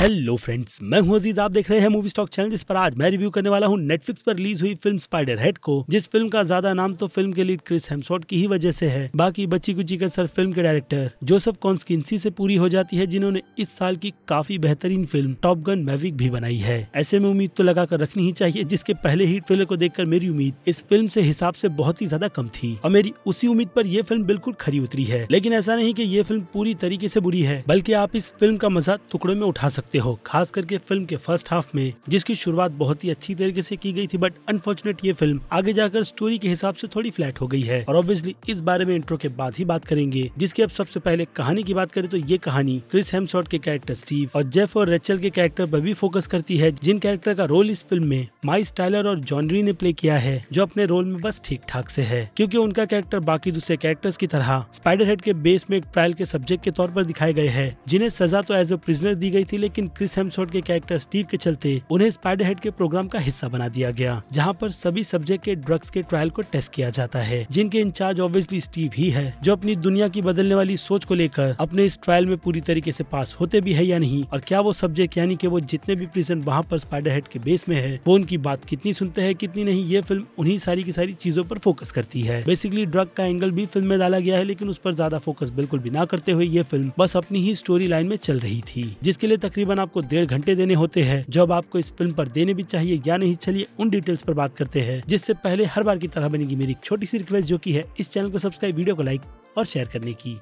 hello friends मैं हूं अजीज आप देख रहे हैं मूवी स्टॉक चैनल जिस पर आज मैं रिव्यू करने वाला हूं नेटफ्लिक्स पर रिलीज हुई फिल्म स्पाइडर हेड को जिस फिल्म का ज्यादा नाम तो फिल्म के लीड क्रिस हेमसॉट की ही वजह से है बाकी बच्ची कुची का सर फिल्म के डायरेक्टर जोसेफ कॉन्स्किंसी से पूरी हो जाती है जिन्होंने इस साल की काफी बेहतरीन फिल्म टॉप गन मैविक भी बनाई है ऐसे में उम्मीद तो लगाकर रखनी ही चाहिए जिसके पहले ही ट्रेलर को देखकर मेरी उम्मीद इस फिल्म से हिसाब से बहुत ही ज्यादा कम थी और मेरी उसी उम्मीद पर यह फिल्म बिल्कुल खरी उतरी है लेकिन ऐसा नहीं की ये फिल्म पूरी तरीके से बुरी है बल्कि आप इस फिल्म का मजा टुकड़ों में उठा सकते सकते हो खास करके फिल्म के फर्स्ट हाफ में जिसकी शुरुआत बहुत ही अच्छी तरीके से की गई थी बट अनफॉर्चुनेट ये फिल्म आगे जाकर स्टोरी के हिसाब से थोड़ी फ्लैट हो गई है और ऑब्वियसली इस बारे में इंट्रो के बाद ही बात करेंगे जिसकी अब सबसे पहले कहानी की बात करें तो ये कहानी क्रिस हेमसॉट के कैरेक्टर स्टीव और जेफ और रेचल के कैरेक्टर पर भी फोकस करती है जिन कैरेक्टर का रोल इस फिल्म में माइस टाइलर और जॉनरी ने प्ले किया है जो अपने रोल में बस ठीक ठाक से है क्योंकि उनका कैरेक्टर बाकी दूसरे कैरेक्टर्स की तरह स्पाइडर हेड के बेस में एक ट्रायल के सब्जेक्ट के तौर पर दिखाए गए हैं जिन्हें सजा तो एज ए प्रिजनर दी गई थी लेकिन लेकिन क्रिस हेम्सवर्थ के कैरेक्टर स्टीव के चलते उन्हें स्पाइडर हेड के प्रोग्राम का हिस्सा बना दिया गया जहाँ पर सभी सब्जेक्ट के ड्रग्स के ट्रायल को टेस्ट किया जाता है जिनके इंचार्ज ऑब्वियसली स्टीव ही है जो अपनी दुनिया की बदलने वाली सोच को लेकर अपने इस ट्रायल में पूरी तरीके से पास होते भी है या नहीं और क्या वो सब्जेक्ट यानी कि वो जितने भी प्रिजन वहाँ पर स्पाइडर हेड के बेस में है वो उनकी बात कितनी सुनते हैं कितनी नहीं ये फिल्म उन्हीं सारी की सारी चीजों पर फोकस करती है बेसिकली ड्रग का एंगल भी फिल्म में डाला गया है लेकिन उस पर ज्यादा फोकस बिल्कुल भी ना करते हुए ये फिल्म बस अपनी ही स्टोरी लाइन में चल रही थी जिसके लिए तकरीबन तकरीबन आपको डेढ़ घंटे देने होते हैं जॉब आपको इस फिल्म पर देने भी चाहिए या नहीं चलिए उन डिटेल्स पर बात करते हैं जिससे पहले हर बार की तरह बनेगी मेरी छोटी सी रिक्वेस्ट जो की है इस चैनल को सब्सक्राइब वीडियो को लाइक और शेयर करने की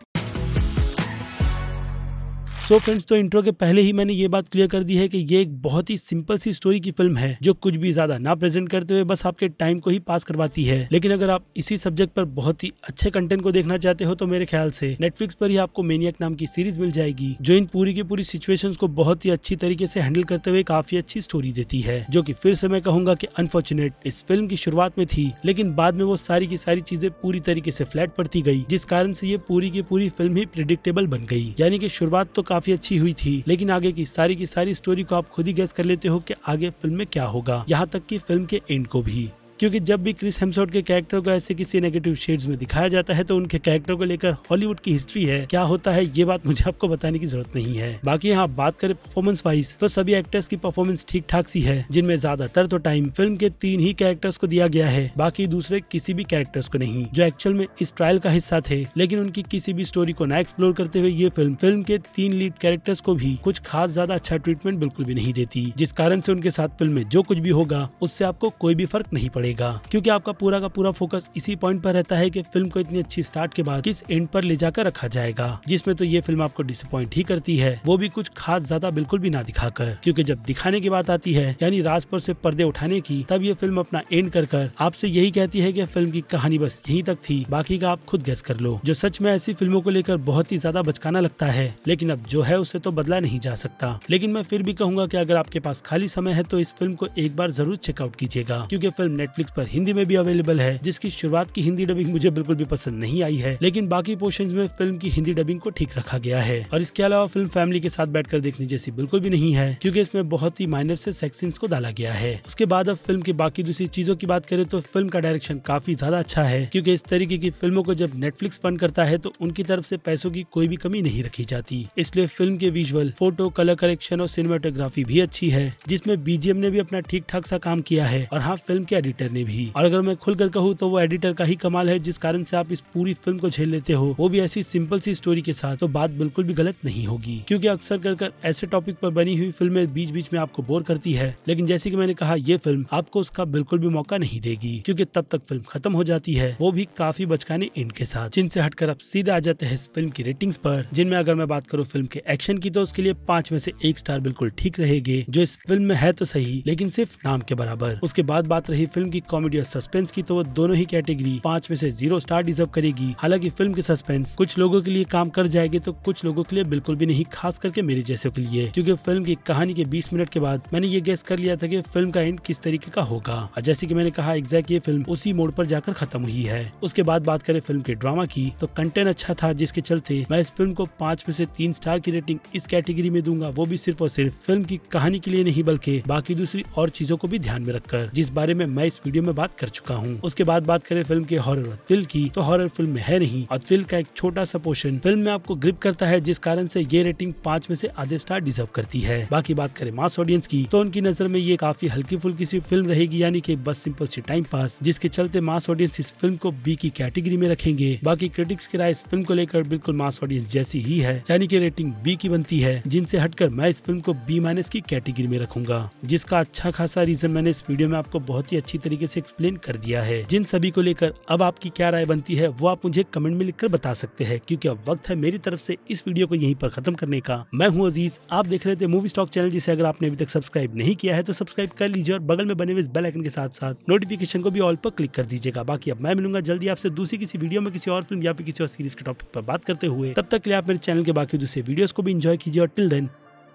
सो फ्रेंड्स तो इंट्रो के पहले ही मैंने ये बात क्लियर कर दी है कि ये एक बहुत ही सिंपल सी स्टोरी की फिल्म है जो कुछ भी ज्यादा ना प्रेजेंट करते हुए बस आपके टाइम को ही पास करवाती है लेकिन अगर आप इसी सब्जेक्ट पर बहुत ही अच्छे कंटेंट को देखना चाहते हो तो मेरे ख्याल से नेटफ्लिक्स पर ही आपको मेनियक नाम की सीरीज मिल जाएगी जो इन पूरी की पूरी सिचुएशन को बहुत ही अच्छी तरीके से हैंडल करते हुए काफी अच्छी स्टोरी देती है जो की फिर से मैं कहूंगा की अनफॉर्चुनेट इस फिल्म की शुरुआत में थी लेकिन बाद में वो सारी की सारी चीजें पूरी तरीके से फ्लैट पड़ती गई जिस कारण से ये पूरी की पूरी फिल्म ही प्रिडिक्टेबल बन गई यानी कि शुरुआत तो काफी काफी अच्छी हुई थी लेकिन आगे की सारी की सारी स्टोरी को आप खुद ही गैस कर लेते हो कि आगे फिल्म में क्या होगा यहाँ तक कि फिल्म के एंड को भी क्योंकि जब भी क्रिस हेम्सवर्थ के कैरेक्टर को ऐसे किसी नेगेटिव शेड्स में दिखाया जाता है तो उनके कैरेक्टर को लेकर हॉलीवुड की हिस्ट्री है क्या होता है ये बात मुझे आपको बताने की जरूरत नहीं है बाकी यहाँ बात करें परफॉर्मेंस वाइज तो सभी एक्टर्स की परफॉर्मेंस ठीक ठाक सी है जिनमें ज्यादातर तो टाइम फिल्म के तीन ही कैरेक्टर्स को दिया गया है बाकी दूसरे किसी भी कैरेक्टर्स को नहीं जो एक्चुअल में इस ट्रायल का हिस्सा थे लेकिन उनकी किसी भी स्टोरी को ना एक्सप्लोर करते हुए ये फिल्म फिल्म के तीन लीड कैरेक्टर्स को भी कुछ खास ज्यादा अच्छा ट्रीटमेंट बिल्कुल भी नहीं देती जिस कारण से उनके साथ फिल्म में जो कुछ भी होगा उससे आपको कोई भी फर्क नहीं पड़ेगा पड़ेगा क्योंकि आपका पूरा का पूरा फोकस इसी पॉइंट पर रहता है कि फिल्म को इतनी अच्छी स्टार्ट के बाद किस एंड पर ले जाकर रखा जाएगा जिसमें तो ये फिल्म आपको डिसअपॉइंट ही करती है वो भी कुछ खास ज्यादा बिल्कुल भी ना दिखाकर क्योंकि जब दिखाने की बात आती है यानी राजपुर से पर्दे उठाने की तब ये फिल्म अपना एंड कर कर आपसे यही कहती है कि फिल्म की कहानी बस यहीं तक थी बाकी का आप खुद गैस कर लो जो सच में ऐसी फिल्मों को लेकर बहुत ही ज्यादा बचकाना लगता है लेकिन अब जो है उसे तो बदला नहीं जा सकता लेकिन मैं फिर भी कहूंगा की अगर आपके पास खाली समय है तो इस फिल्म को एक बार जरूर चेकआउट कीजिएगा क्यूँकी फिल्म नेटफ्लिक नेटफ्लिक्स पर हिंदी में भी अवेलेबल है जिसकी शुरुआत की हिंदी डबिंग मुझे बिल्कुल भी पसंद नहीं आई है लेकिन बाकी पोर्शन में फिल्म की हिंदी डबिंग को ठीक रखा गया है और इसके अलावा फिल्म फैमिली के साथ बैठकर देखने जैसी बिल्कुल भी नहीं है क्योंकि इसमें बहुत ही माइनर से सेक्सिन को डाला गया है उसके बाद अब फिल्म की बाकी दूसरी चीजों की बात करें तो फिल्म का डायरेक्शन काफी ज्यादा अच्छा है क्योंकि इस तरीके की फिल्मों को जब नेटफ्लिक्स फंड करता है तो उनकी तरफ से पैसों की कोई भी कमी नहीं रखी जाती इसलिए फिल्म के विजुअल फोटो कलर करेक्शन और सिनेमाटोग्राफी भी अच्छी है जिसमे बीजेम ने भी अपना ठीक ठाक सा काम किया है और हाँ फिल्म के एडिटर एडिटर ने भी और अगर मैं खुलकर कहूँ तो वो एडिटर का ही कमाल है जिस कारण से आप इस पूरी फिल्म को झेल लेते हो वो भी ऐसी सिंपल सी स्टोरी के साथ तो बात बिल्कुल भी गलत नहीं होगी क्योंकि अक्सर कर कर ऐसे टॉपिक पर बनी हुई फिल्में बीच बीच में आपको बोर करती है लेकिन जैसे कि मैंने कहा ये फिल्म आपको उसका बिल्कुल भी मौका नहीं देगी क्योंकि तब तक फिल्म खत्म हो जाती है वो भी काफी बचकाने एंड के साथ जिनसे हटकर आप सीधे आ जाते हैं इस फिल्म की रेटिंग पर जिनमें अगर मैं बात करूँ फिल्म के एक्शन की तो उसके लिए पांच में से एक स्टार बिल्कुल ठीक रहेगी जो इस फिल्म में है तो सही लेकिन सिर्फ नाम के बराबर उसके बाद बात रही फिल्म की होगी कॉमेडी और सस्पेंस की तो वो दोनों ही कैटेगरी पाँच में से जीरो स्टार डिजर्व करेगी हालांकि फिल्म के सस्पेंस कुछ लोगों के लिए काम कर जाएगी तो कुछ लोगों के लिए बिल्कुल भी नहीं खास करके मेरे जैसे के लिए क्योंकि फिल्म की कहानी के बीस मिनट के बाद मैंने ये गेस्ट कर लिया था की फिल्म का एंड किस तरीके का होगा और जैसे की मैंने कहा एग्जैक्ट ये फिल्म उसी मोड पर जाकर खत्म हुई है उसके बाद बात करें फिल्म के ड्रामा की तो कंटेंट अच्छा था जिसके चलते मैं इस फिल्म को पाँच में से तीन स्टार की रेटिंग इस कैटेगरी में दूंगा वो भी सिर्फ और सिर्फ फिल्म की कहानी के लिए नहीं बल्कि बाकी दूसरी और चीजों को भी ध्यान में रखकर जिस बारे में मैं इस वीडियो में बात कर चुका हूँ उसके बाद बात करें फिल्म के हॉरर और थ्रिल की तो हॉरर फिल्म में है नहीं और थ्रिल का एक छोटा सा पोर्शन फिल्म में आपको ग्रिप करता है जिस कारण से ये रेटिंग पांच में से आधे स्टार डिजर्व करती है बाकी बात करें मास ऑडियंस की तो उनकी नजर में ये काफी हल्की फुल्की सी फिल्म रहेगी यानी कि बस सिंपल सी टाइम पास जिसके चलते मास ऑडियंस इस फिल्म को बी की कैटेगरी में रखेंगे बाकी क्रिटिक्स की राय इस फिल्म को लेकर बिल्कुल मास ऑडियंस जैसी ही है यानी कि रेटिंग बी की बनती है जिनसे हटकर मैं इस फिल्म को बी माइनस की कैटेगरी में रखूंगा जिसका अच्छा खासा रीजन मैंने इस वीडियो में आपको बहुत ही अच्छी तरीके तरीके से एक्सप्लेन कर दिया है जिन सभी को लेकर अब आपकी क्या राय बनती है वो आप मुझे कमेंट में लिखकर बता सकते हैं क्योंकि अब वक्त है मेरी तरफ से इस वीडियो को यहीं पर खत्म करने का मैं हूँ अजीज आप देख रहे थे मूवी स्टॉक चैनल जिसे अगर आपने अभी तक सब्सक्राइब नहीं किया है तो सब्सक्राइब कर लीजिए और बगल में बने हुए बेल आइकन के साथ साथ नोटिफिकेशन को भी ऑल पर क्लिक कर दीजिएगा बाकी अब मैं मिलूंगा जल्दी आपसे दूसरी किसी वीडियो में किसी और फिल्म या फिर किसी और सीरीज के टॉपिक पर बात करते हुए तब तक के लिए आप मेरे चैनल के बाकी दूसरे वीडियोस को भी इंजॉय कीजिए और टिल देन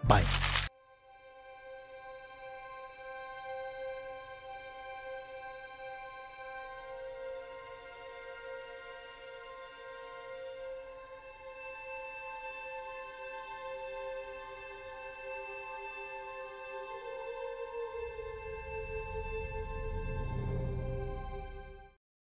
बाय